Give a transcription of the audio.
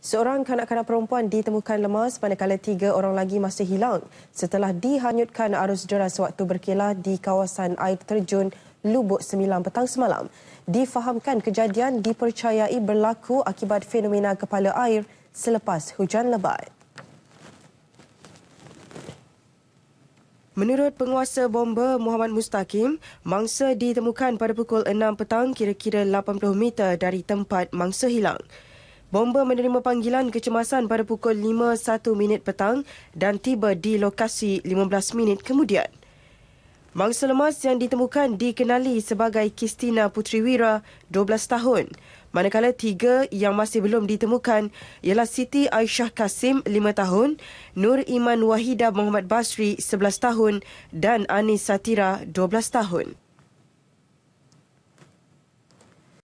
Seorang kanak-kanak perempuan ditemukan lemas manakala tiga orang lagi masih hilang setelah dihanyutkan arus deras waktu berkilah di kawasan air terjun Lubuk Sembilan petang semalam. Difahamkan kejadian dipercayai berlaku akibat fenomena kepala air selepas hujan lebat. Menurut penguasa bomba Muhammad Mustaqim, mangsa ditemukan pada pukul 6 petang kira-kira 80 meter dari tempat mangsa hilang. Bomba menerima panggilan kecemasan pada pukul 5.01 minit petang dan tiba di lokasi 15 minit kemudian. Mangsa lemas yang ditemukan dikenali sebagai Kristina Putri Wira, 12 tahun. Manakala tiga yang masih belum ditemukan ialah Siti Aisyah Kasim, 5 tahun, Nur Iman Wahida Muhammad Basri, 11 tahun dan Anis Satira, 12 tahun.